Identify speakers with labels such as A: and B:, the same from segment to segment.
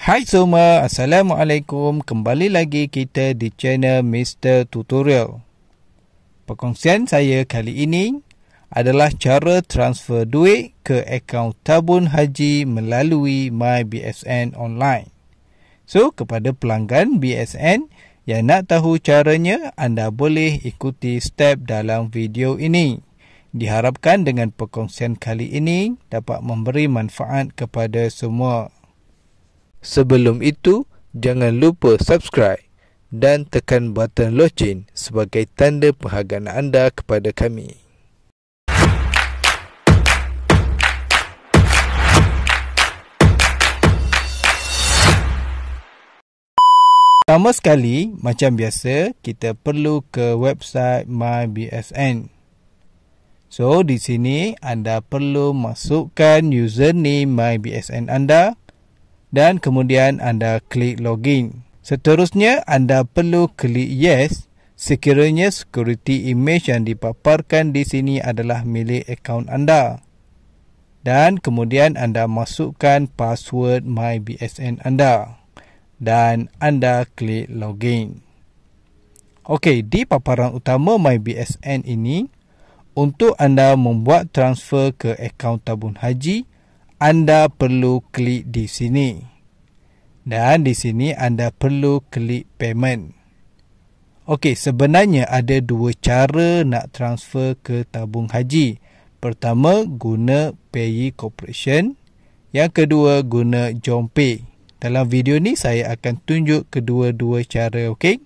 A: Hai semua, Assalamualaikum. Kembali lagi kita di channel Mr. Tutorial. Perkongsian saya kali ini adalah cara transfer duit ke akaun tabun haji melalui MyBSN online. So, kepada pelanggan BSN yang nak tahu caranya, anda boleh ikuti step dalam video ini. Diharapkan dengan perkongsian kali ini dapat memberi manfaat kepada semua Sebelum itu, jangan lupa subscribe dan tekan butang loceng sebagai tanda penghargaan anda kepada kami. Pertama sekali, macam biasa, kita perlu ke website MyBSN. So, di sini anda perlu masukkan username MyBSN anda dan kemudian anda klik login. Seterusnya anda perlu klik yes sekiranya security image yang dipaparkan di sini adalah milik akaun anda. Dan kemudian anda masukkan password MyBSN anda dan anda klik login. Okey, di paparan utama MyBSN ini, untuk anda membuat transfer ke akaun tabung haji, anda perlu klik di sini. Dan di sini anda perlu klik payment. Okey, sebenarnya ada dua cara nak transfer ke tabung haji. Pertama, guna PAYE Corporation. Yang kedua, guna JOMPAY. Dalam video ni saya akan tunjuk kedua-dua cara, okey?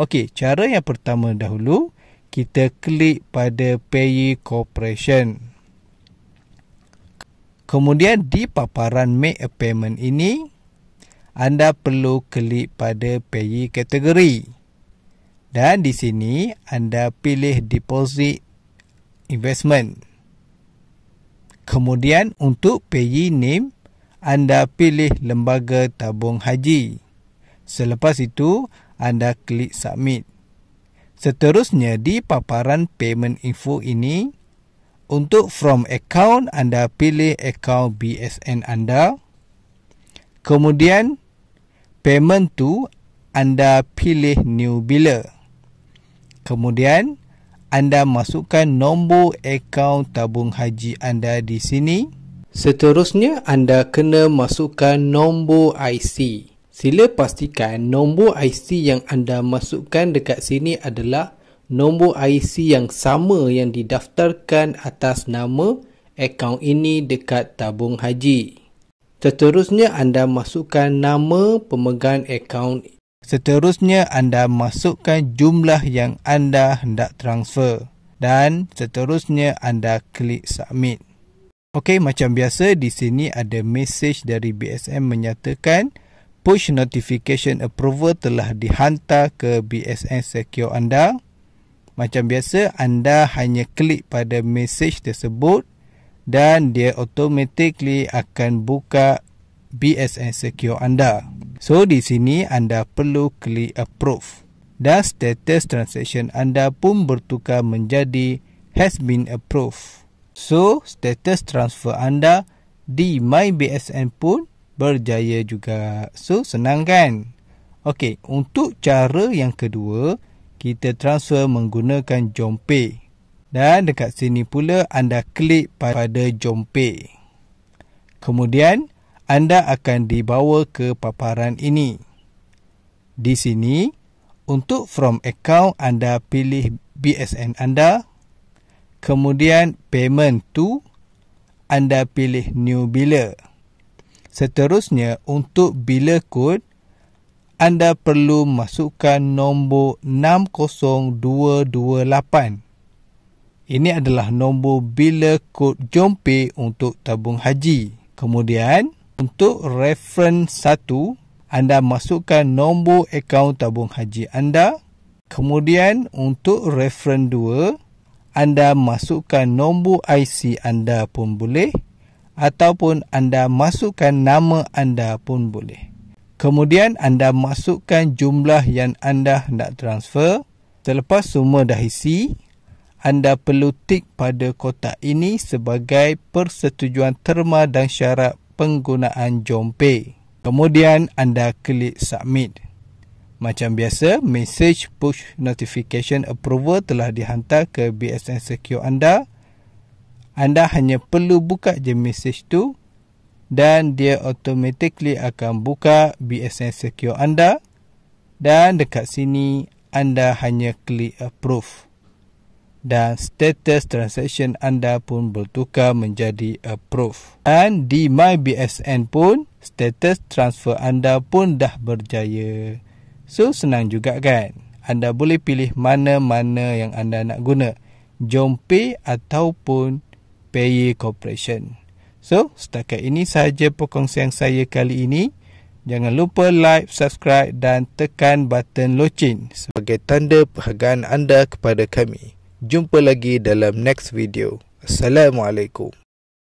A: Okey, cara yang pertama dahulu, kita klik pada PAYE Corporation. Kemudian di paparan make a payment ini anda perlu klik pada payee kategori. Dan di sini anda pilih deposit investment. Kemudian untuk payee name anda pilih lembaga tabung haji. Selepas itu anda klik submit. Seterusnya di paparan payment info ini, untuk from account anda pilih account BSN anda. Kemudian payment to anda pilih new biller. Kemudian anda masukkan nombor akaun tabung haji anda di sini. Seterusnya anda kena masukkan nombor IC. Sila pastikan nombor IC yang anda masukkan dekat sini adalah nombor IC yang sama yang didaftarkan atas nama akaun ini dekat tabung haji. Seterusnya anda masukkan nama pemegang akaun. Seterusnya anda masukkan jumlah yang anda hendak transfer dan seterusnya anda klik submit. Okey, macam biasa di sini ada message dari BSM menyatakan push notification approval telah dihantar ke BSM secure anda macam biasa anda hanya klik pada mesej tersebut dan dia automatically akan buka BSN Secure anda. So di sini anda perlu klik approve dan status transaction anda pun bertukar menjadi has been approved. So status transfer anda di MyBSN pun berjaya juga. So senang kan? Okey, untuk cara yang kedua, kita transfer menggunakan JomPay. Dan dekat sini pula anda klik pada JomPay. Kemudian anda akan dibawa ke paparan ini. Di sini untuk from account anda pilih BSN anda. Kemudian payment to anda pilih new biller. Seterusnya untuk biller code anda perlu masukkan nombor 60228. Ini adalah nombor bila kod jompe untuk tabung haji. Kemudian, untuk reference 1, anda masukkan nombor akaun tabung haji anda. Kemudian, untuk reference 2, anda masukkan nombor IC anda pun boleh ataupun anda masukkan nama anda pun boleh. Kemudian anda masukkan jumlah yang anda hendak transfer. Selepas semua dah isi, anda perlu tik pada kotak ini sebagai persetujuan terma dan syarat penggunaan JomPay. Kemudian anda klik submit. Macam biasa, message push notification approval telah dihantar ke BSN Secure anda. Anda hanya perlu buka je message tu dan dia automatically akan buka BSN secure anda dan dekat sini anda hanya klik approve dan status transaction anda pun bertukar menjadi approve dan di my BSN pun status transfer anda pun dah berjaya so senang juga kan anda boleh pilih mana-mana yang anda nak guna jom pay ataupun pay corporation So, setakat ini sahaja perkongsian saya kali ini. Jangan lupa like, subscribe dan tekan button loceng sebagai tanda perhargaan anda kepada kami. Jumpa lagi dalam next video. Assalamualaikum.